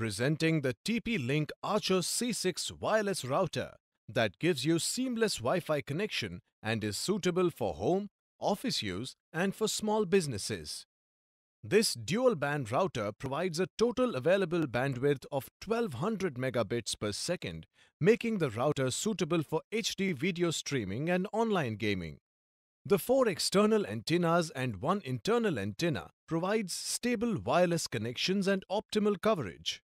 Presenting the TP-Link Archer C6 wireless router that gives you seamless Wi-Fi connection and is suitable for home, office use and for small businesses. This dual-band router provides a total available bandwidth of 1200 megabits per second, making the router suitable for HD video streaming and online gaming. The four external antennas and one internal antenna provides stable wireless connections and optimal coverage.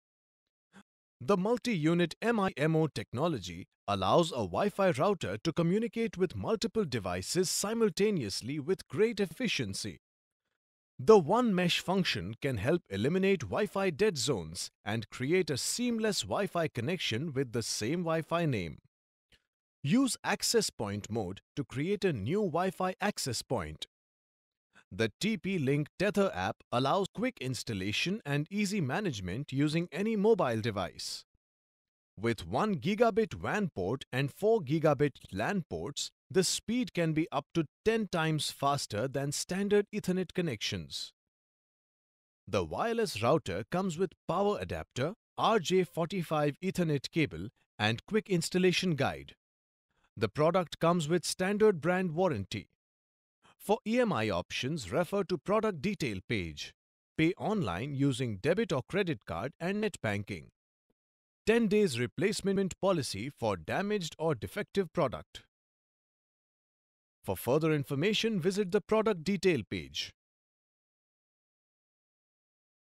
The multi-unit MIMO technology allows a Wi-Fi router to communicate with multiple devices simultaneously with great efficiency. The one mesh function can help eliminate Wi-Fi dead zones and create a seamless Wi-Fi connection with the same Wi-Fi name. Use access point mode to create a new Wi-Fi access point. The TP-Link Tether app allows quick installation and easy management using any mobile device. With 1 gigabit WAN port and 4 gigabit LAN ports, the speed can be up to 10 times faster than standard Ethernet connections. The wireless router comes with power adapter, RJ45 Ethernet cable and quick installation guide. The product comes with standard brand warranty. For EMI options, refer to Product Detail page. Pay online using debit or credit card and net banking. 10 days replacement policy for damaged or defective product. For further information, visit the Product Detail page.